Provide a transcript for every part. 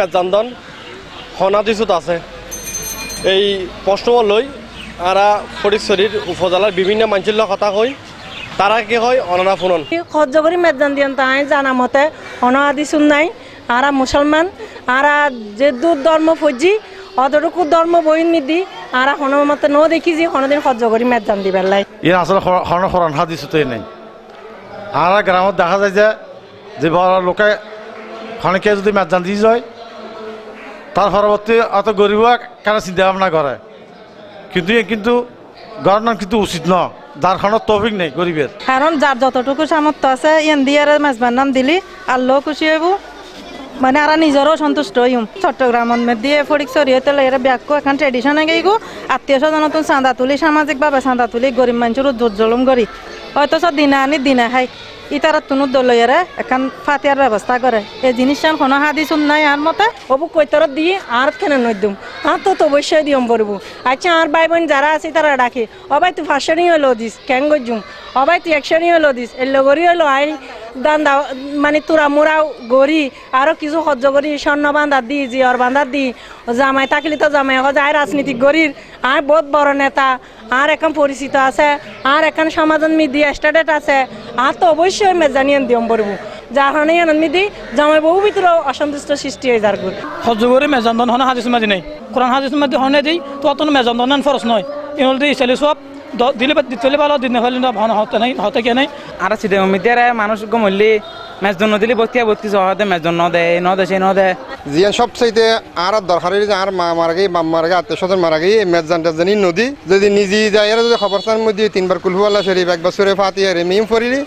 মেজান্দন হনাদিসুত আছে এই প্রশ্ন লই আরা ফটিকছড়ির উপজেলার বিভিন্ন মানুষের কথা কই তারা কি হয় অনারা ফুনন সহ্য করি মেজান দিয়ন তাই জানা মতে অনাদিসুন নাই আরা মুসলমান আরা যে দূর ধর্ম ফজি অতটুকু ধর্ম বইন মিদি আরা হন মতে ন দেখি যে হনদিন সহ্য করি মেজান দিবার লাই ইয়ে আসলে হন হরণ হাদিসুতই নাই আরা গ্রামত দেখা যায় যে যে লোকে খনকে যদি মেজান দি যায় তার পরবর্তী অত গরিব কারা চিন্তা ভাবনা করে কিন্তু কিন্তু গণনা কিন্তু উচিত ন দারখানোর তৌফিক নেই গরিবের কারণ যার যতটুকু সামর্থ্য আছে এন দিয়ে মেজবান নাম দিলি আল্লাহ খুশি হইব মানে আর নিজেরও সন্তুষ্ট হইম চট্টগ্রামের মধ্যে ফটিক সরিয়ে তোলে এরা ব্যাগ এখন ট্রেডিশন গেই গো আত্মীয় স্বজন চাঁদা তুলি সামাজিকভাবে চাঁদা তুলি গরিব মানুষের উজ্জ্বলম করি হয়তো সব দিনা আনি দিনা খাই ইতারা তুনু দলয়ারে এখন ফাতিয়ার ব্যবস্থা করে এই জিনিসটান কোনো হাদি নাই আর মতে অবু কৈতর দিয়ে আর কেন নদুম আর তো তো অবশ্যই দিয়ম পড়ব আচ্ছা আর ভাই বোন যারা আছে তারা ডাকে অবাই তুই ফাঁসনিও লো দিস কেন গজুম অবাই তুই একশনিও লো দিস এর লগরিও লো আই দান্দা মানে তোরা মোরা গড়ি আরও কিছু সহ্য করি স্বর্ণ বান্ধার দি জিয়র বান্ধার দি জামাই থাকিলে তো জামাই হজ আয় রাজনীতি গড়ির আর বহুত বড় নেতা আর এখন পরিচিত আছে আর এখন সমাজন মিডিয়া স্ট্যাটাস আছে আর তো অবশ্যই মেজানিয়ান দিয়ম পড়ব যার হনে মিদি জামাই বহু ভিতরে অসন্তুষ্ট সৃষ্টি হয় যার গুণ সহ্য করে মেজান্দন হনে হাজিস মাঝি নেই কোরআন হাজিস মাঝি হনে দিই তো অত মেজান্দন ফরস নয় ইনলদি ইসালি সব দিলে দিলে ভালো দিন হলে ভান হতে নাই হতে কে নাই আর সিদে মিডিয়ারে মানুষ গমলি ম্যাচ জন্য দিলি বত্তিয়া বত্তি সহাতে ম্যাচ জন্য দেয় ন দেয় সে ন দেয় জিয়া সবচাইতে আর দরকারি যে আর মা মারা গিয়ে বাপ মারা গিয়ে আত্মীয় স্বজন মারা গিয়ে ম্যাচ জানটা জানি নদী যদি নিজে যাই যদি খবর চান মধ্যে তিনবার কুলহুয়াল্লা শরীফ একবার সুরে ফাতিয়া রে মিম ফরিলি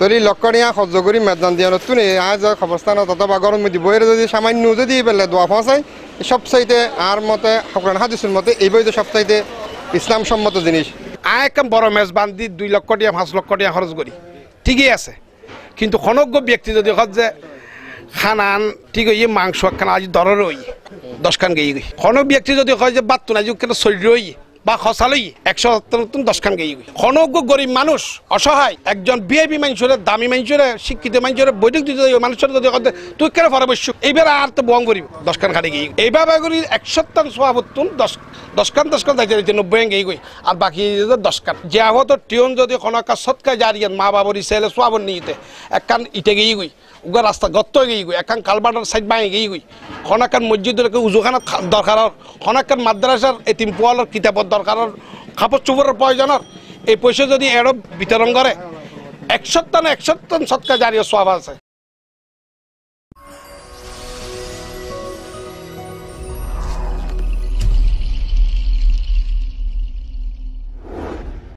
তরি লক্ষণীয়া সহ্য কৰি মেদান দিয়া নতুন আজ খবরস্থান তত বা গরম বইয়ের যদি সামান্য যদি পেলে দোয়া ফাঁসাই চাইতে আর মতে সকরান হাদিসের মতে এই বই তো সবচাইতে ইসলামসম্মত জিনিস আয় একদম বড় মেজ বান্ধি দুই লক্ষ টাকা পাঁচ লক্ষ টাকা খরচ করি ঠিকই আছে কিন্তু খনজ্ঞ ব্যক্তি যদি হত যে খানান ঠিক হই মাংস একখান আজ দরের ওই দশখান গেই গই কোনো ব্যক্তি যদি কয় যে বাদ তো না কেন শরীর বা খসালই একশো সত্তর খান গেই অনজ্ঞ গরিব মানুষ অসহায় একজন বিএপি মানুষের দামি মানুষের শিক্ষিত মানুষের বৈঠক দিতে মানুষের যদি তুই কেন পরামর্শ এইবার আর তো বং করিব খান খাটে গিয়ে এইভাবে করি একশো তান সভাপত্তুন দশ দশখান দশখান দেখতে দিচ্ছে নব্বই গেই গই আর বাকি খান যে আহত টিউন যদি কোনো সৎকার জারিয়ান মা বাবরি ছেলে সোয়াবন নিতে একখান ইটে গিয়ে গই উগা রাস্তা গত্ত গিয়ে গই একান কালবাটার সাইড বাঙে গিয়ে গই খনাকান মসজিদের উজুখানত দরকার খনাকান মাদ্রাসার এতিম পোয়ালের কিতাবত দরকার খাপড় চুপড়ের প্রয়োজনের এই পয়সা যদি এরব বিতরণ করে একশো টান একশো টান সৎকা সব আছে